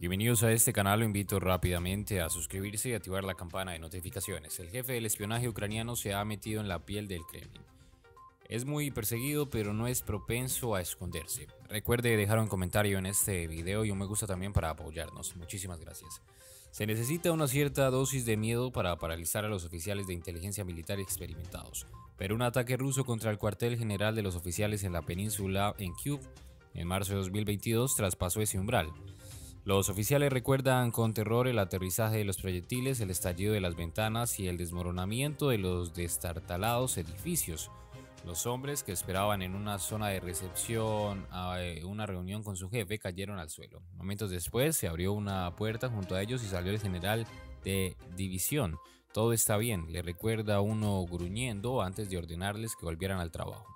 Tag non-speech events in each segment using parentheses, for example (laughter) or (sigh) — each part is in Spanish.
Bienvenidos a este canal, lo invito rápidamente a suscribirse y activar la campana de notificaciones. El jefe del espionaje ucraniano se ha metido en la piel del Kremlin. Es muy perseguido, pero no es propenso a esconderse. Recuerde dejar un comentario en este video y un me gusta también para apoyarnos. Muchísimas gracias. Se necesita una cierta dosis de miedo para paralizar a los oficiales de inteligencia militar experimentados, pero un ataque ruso contra el cuartel general de los oficiales en la península en Kiev en marzo de 2022 traspasó ese umbral. Los oficiales recuerdan con terror el aterrizaje de los proyectiles, el estallido de las ventanas y el desmoronamiento de los destartalados edificios. Los hombres que esperaban en una zona de recepción a eh, una reunión con su jefe cayeron al suelo. Momentos después se abrió una puerta junto a ellos y salió el general de división. Todo está bien, le recuerda uno gruñendo antes de ordenarles que volvieran al trabajo.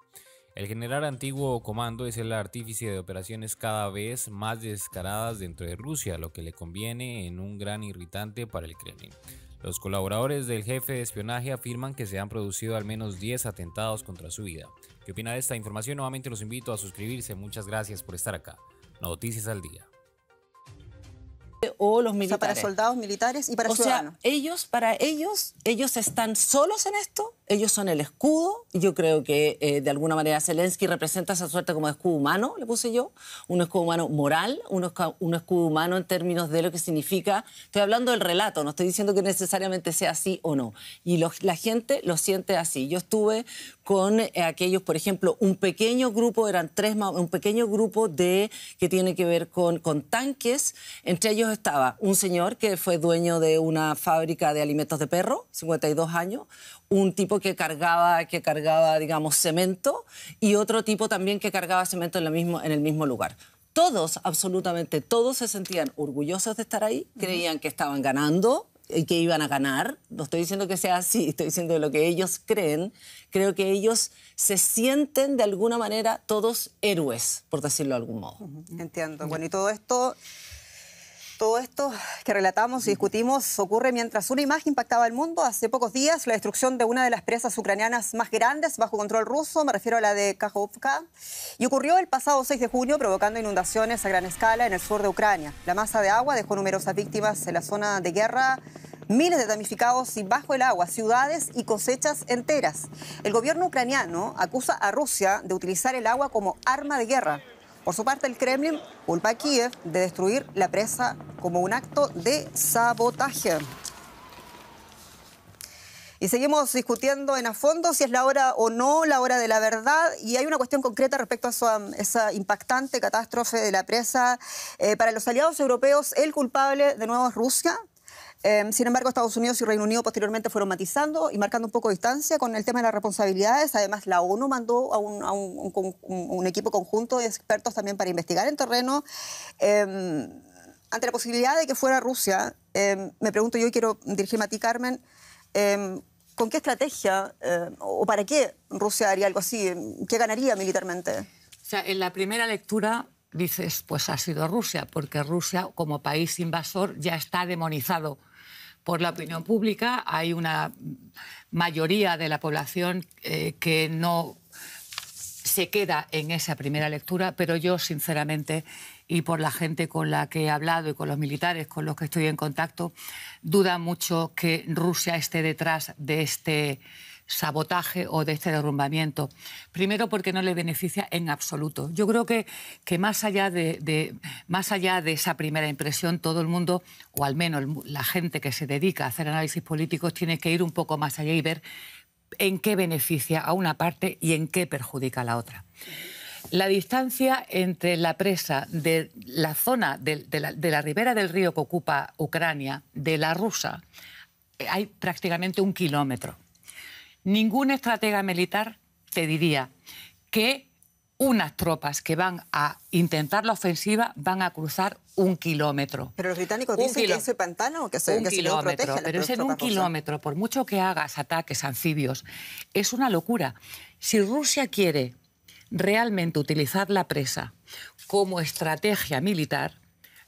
El general antiguo comando es el artífice de operaciones cada vez más descaradas dentro de Rusia, lo que le conviene en un gran irritante para el Kremlin. Los colaboradores del jefe de espionaje afirman que se han producido al menos 10 atentados contra su vida. ¿Qué opina de esta información? Nuevamente los invito a suscribirse. Muchas gracias por estar acá. Noticias al día o los militares. O sea, para soldados, militares y para o ciudadanos. Sea, ellos, para ellos, ellos están solos en esto, ellos son el escudo, yo creo que eh, de alguna manera Zelensky representa esa suerte como escudo humano, le puse yo, un escudo humano moral, un escudo, un escudo humano en términos de lo que significa, estoy hablando del relato, no estoy diciendo que necesariamente sea así o no, y la gente lo siente así. Yo estuve con eh, aquellos, por ejemplo, un pequeño grupo, eran tres, un pequeño grupo de que tiene que ver con, con tanques, entre ellos está un señor que fue dueño de una fábrica de alimentos de perro, 52 años, un tipo que cargaba, que cargaba, digamos, cemento y otro tipo también que cargaba cemento en, la mismo, en el mismo lugar todos, absolutamente todos, se sentían orgullosos de estar ahí, creían que estaban ganando y que iban a ganar. No estoy diciendo que sea así, estoy diciendo lo que ellos creen. Creo que ellos se sienten de alguna manera todos héroes, por decirlo de algún modo. Entiendo. Bueno, y todo esto todo esto que relatamos y discutimos ocurre mientras una imagen impactaba al mundo. Hace pocos días, la destrucción de una de las presas ucranianas más grandes bajo control ruso, me refiero a la de Kajovka, y ocurrió el pasado 6 de junio, provocando inundaciones a gran escala en el sur de Ucrania. La masa de agua dejó numerosas víctimas en la zona de guerra miles de damnificados y bajo el agua, ciudades y cosechas enteras. El gobierno ucraniano acusa a Rusia de utilizar el agua como arma de guerra. Por su parte, el Kremlin culpa a Kiev de destruir la presa como un acto de sabotaje. Y seguimos discutiendo en a fondo si es la hora o no, la hora de la verdad. Y hay una cuestión concreta respecto a, esa impactante catástrofe de la presa. Eh, para los aliados europeos, el culpable de nuevo es Rusia. Em, sin embargo, Estados Unidos y Reino Unido posteriormente fueron matizando y marcando un poco de distancia con el tema de las responsabilidades. Además, la ONU mandó a un, equipo conjunto de expertos también para investigar en terreno. Em, ante la posibilidad de que fuera Rusia, em, me pregunto yo y quiero dirigirme a ti, Carmen, em, ¿con qué estrategia em, o para qué Rusia haría algo así? ¿Qué ganaría militarmente? en la primera lectura dices, pues ha sido Rusia, porque Rusia como país invasor ya está demonizado por la opinión pública. Hay una mayoría de la población eh, que no se queda en esa primera lectura, pero yo sinceramente y por la gente con la que he hablado y con los militares con los que estoy en contacto, duda mucho que Rusia esté detrás de este sabotaje o de este derrumbamiento. Primero porque no le beneficia en absoluto. Yo creo que, que más, allá de, más allá de esa primera impresión, todo el mundo, o al menos la gente que se dedica a hacer análisis políticos, tiene que ir un poco más allá y ver en qué beneficia a una parte y en qué perjudica a la otra. La distancia entre la presa de la zona de, la, la, ribera del río que ocupa Ucrania, de la rusa, eh, hay prácticamente un kilómetro. Ningún estratega militar te diría que unas tropas que van a intentar la ofensiva van a cruzar un kilómetro. Pero los británicos dicen que ese pantano que se, un kilómetro, se Pero es en un kilómetro, por mucho que hagas ataques anfibios, es una locura. Si Rusia quiere realmente utilizar la presa como estrategia militar,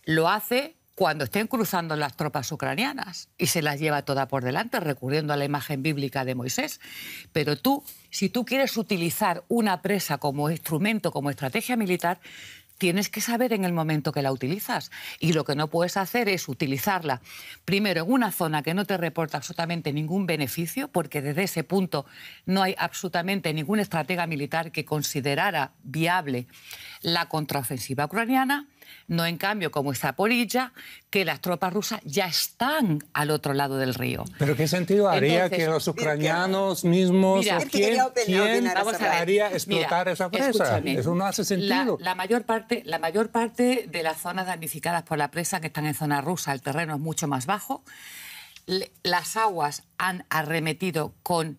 lo hace cuando estén cruzando las tropas ucranianas y se las lleva toda por delante, recurriendo a la imagen bíblica de Moisés. Pero tú, si tú quieres utilizar una presa como instrumento, como estrategia militar, tienes que saber en el momento que la utilizas. Y lo que no puedes hacer es utilizarla primero en una zona que no te reporta absolutamente ningún beneficio, porque desde ese punto no hay absolutamente ningún estratega militar que considerara viable la contraofensiva ucraniana. No, en cambio, como está Porilla, que las tropas rusas ya están al otro lado del río. ¿Pero qué sentido haría que los ucranianos mismos o quién, quién, quién haría explotar esa presa? Eso no hace sentido. La, la mayor parte la mayor parte de las zonas damnificadas por la presa que están en zona rusa, el terreno es mucho más bajo. las aguas han arremetido con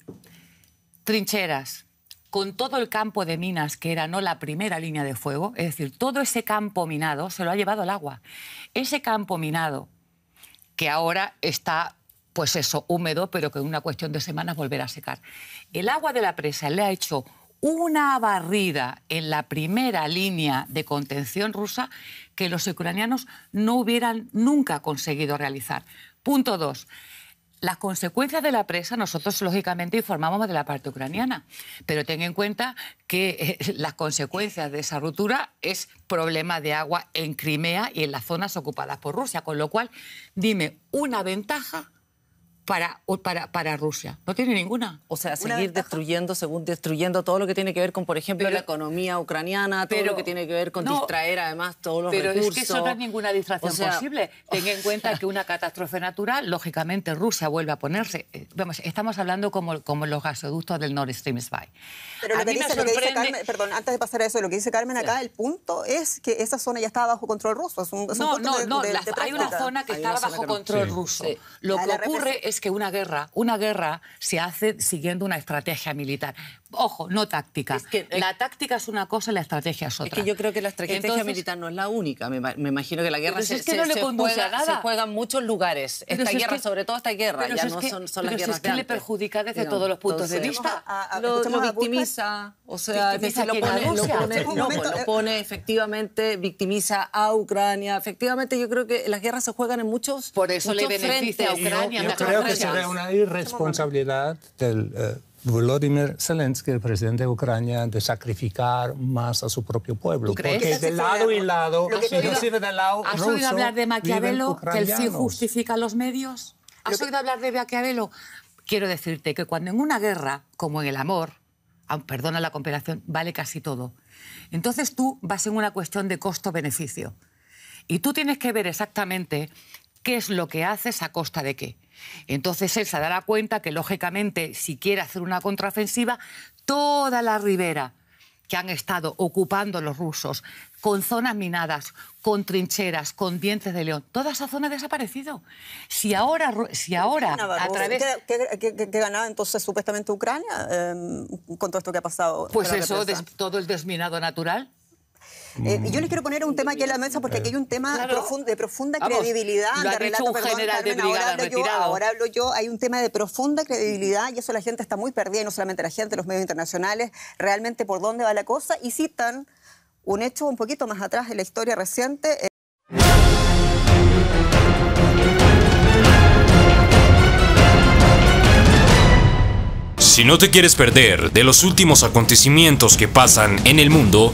trincheras, con todo el campo de minas que era no la primera línea de fuego, es decir, todo ese campo minado se lo ha llevado el agua. Ese campo minado que ahora está pues eso, húmedo, pero que en una cuestión de semanas volverá a secar. El agua de la presa le ha hecho una barrida en la primera línea de contención rusa que los ucranianos no hubieran nunca conseguido realizar. Punto dos. Las consecuencias de la presa, nosotros lógicamente informamos de la parte ucraniana, pero ten en cuenta que eh, las consecuencias de esa ruptura es problema de agua en Crimea y en las zonas ocupadas por Rusia, con lo cual dime una ventaja para, para, para Rusia. No tiene ninguna. O sea, seguir destruyendo, según destruyendo todo lo que tiene que ver con, por ejemplo, la economía ucraniana, todo lo que tiene que ver con distraer además todos los pero recursos. Pero es que eso no es ninguna distracción posible. (laughs) Ten en cuenta que una catástrofe natural, lógicamente Rusia vuelve a ponerse. Eh, vamos, estamos hablando como, como los gasoductos del Nord Stream Spy. Pero lo que, dice, Carmen, perdón, antes de pasar a eso, lo que dice Carmen acá, el punto es que esa zona ya estaba bajo control ruso. no, no, no, hay una zona que estaba bajo control ruso. Lo ah, que ocurre es que una guerra, una guerra se hace siguiendo una estrategia militar. Ojo, no táctica. que, eh, la táctica es una cosa y la estrategia es otra. Es que yo creo que la estrategia militar no es la única. Me, imagino que la guerra se, es juega, se, juega, en muchos lugares. esta guerra, sobre todo esta guerra, ya no son, son las guerras es que le perjudica desde todos los puntos de vista. lo, victimiza, o sea, lo, pone, efectivamente, victimiza a Ucrania. Efectivamente, yo creo que las guerras se juegan en muchos Por eso le beneficia a Ucrania que se una irresponsabilidad del eh, Volodymyr Zelensky, el presidente de Ucrania, de sacrificar más a su propio pueblo. ¿Tú crees? Porque de lado y lado, inclusive de lado ¿Has oído hablar de Maquiavelo, que el sí justifica los medios? ¿Has oído hablar de Maquiavelo? Quiero decirte que cuando en una guerra, como en el amor, ah, perdona la comparación, vale casi todo. Entonces tú vas en una cuestión de costo-beneficio. Y tú tienes que ver exactamente qué es lo que haces a costa de qué. Entonces él se dará cuenta que, lógicamente, si quiere hacer una contraofensiva, toda la ribera que han estado ocupando los rusos, con zonas minadas, con trincheras, con dientes de león. Toda esa zona ha desaparecido. Si ahora, si ahora ¿Qué a través... ¿Qué, ganaba entonces supuestamente Ucrania eh, con todo esto que ha pasado? Pues eso, todo el desminado natural. Eh, ...y yo mm. les quiero poner un tema aquí en la mesa porque aquí hay un tema de profunda credibilidad. Lo relato, general ahora, hablo yo, hay un tema de profunda credibilidad y eso la gente está muy perdida, y no solamente la gente, los medios internacionales, realmente por dónde va la cosa y citan un hecho un poquito más atrás ...de la historia reciente. Eh, si no te quieres perder de los últimos acontecimientos que pasan en el mundo,